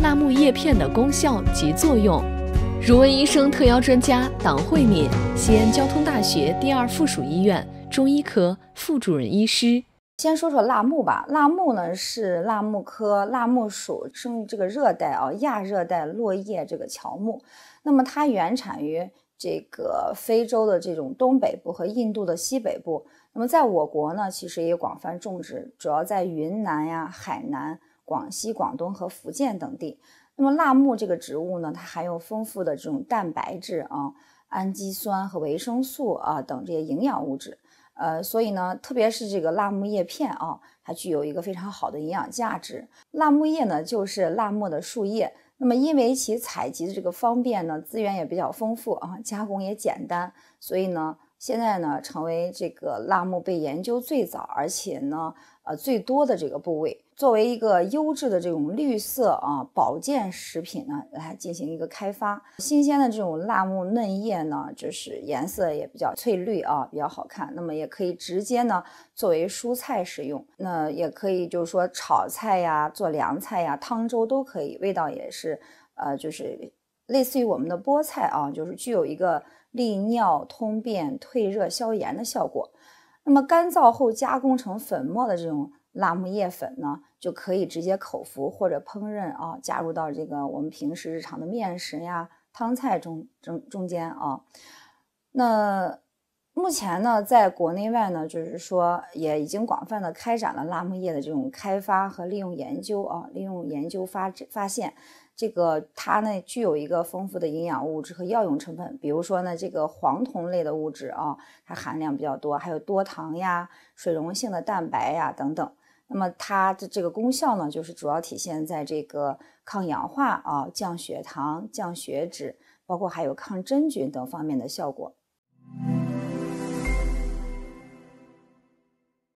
辣木叶片的功效及作用，如闻医生特邀专家党慧敏，西安交通大学第二附属医院中医科副主任医师。先说说辣木吧，辣木呢是辣木科辣木属，生于这个热带啊亚热带落叶这个乔木。那么它原产于这个非洲的这种东北部和印度的西北部。那么在我国呢，其实也广泛种植，主要在云南呀、海南。广西、广东和福建等地。那么，辣木这个植物呢，它含有丰富的这种蛋白质啊、氨基酸和维生素啊等这些营养物质。呃，所以呢，特别是这个辣木叶片啊，它具有一个非常好的营养价值。辣木叶呢，就是辣木的树叶。那么，因为其采集的这个方便呢，资源也比较丰富啊，加工也简单，所以呢。现在呢，成为这个辣木被研究最早，而且呢，呃，最多的这个部位，作为一个优质的这种绿色啊保健食品呢，来进行一个开发。新鲜的这种辣木嫩叶呢，就是颜色也比较翠绿啊，比较好看。那么也可以直接呢，作为蔬菜食用。那也可以就是说炒菜呀、做凉菜呀、汤粥都可以，味道也是，呃，就是。类似于我们的菠菜啊，就是具有一个利尿、通便、退热、消炎的效果。那么干燥后加工成粉末的这种辣木叶粉呢，就可以直接口服或者烹饪啊，加入到这个我们平时日常的面食呀、汤菜中中中间啊。那目前呢，在国内外呢，就是说也已经广泛的开展了辣木叶的这种开发和利用研究啊，利用研究发发现，这个它呢具有一个丰富的营养物质和药用成分，比如说呢，这个黄酮类的物质啊，它含量比较多，还有多糖呀、水溶性的蛋白呀等等。那么它的这个功效呢，就是主要体现在这个抗氧化啊、降血糖、降血脂，包括还有抗真菌等方面的效果。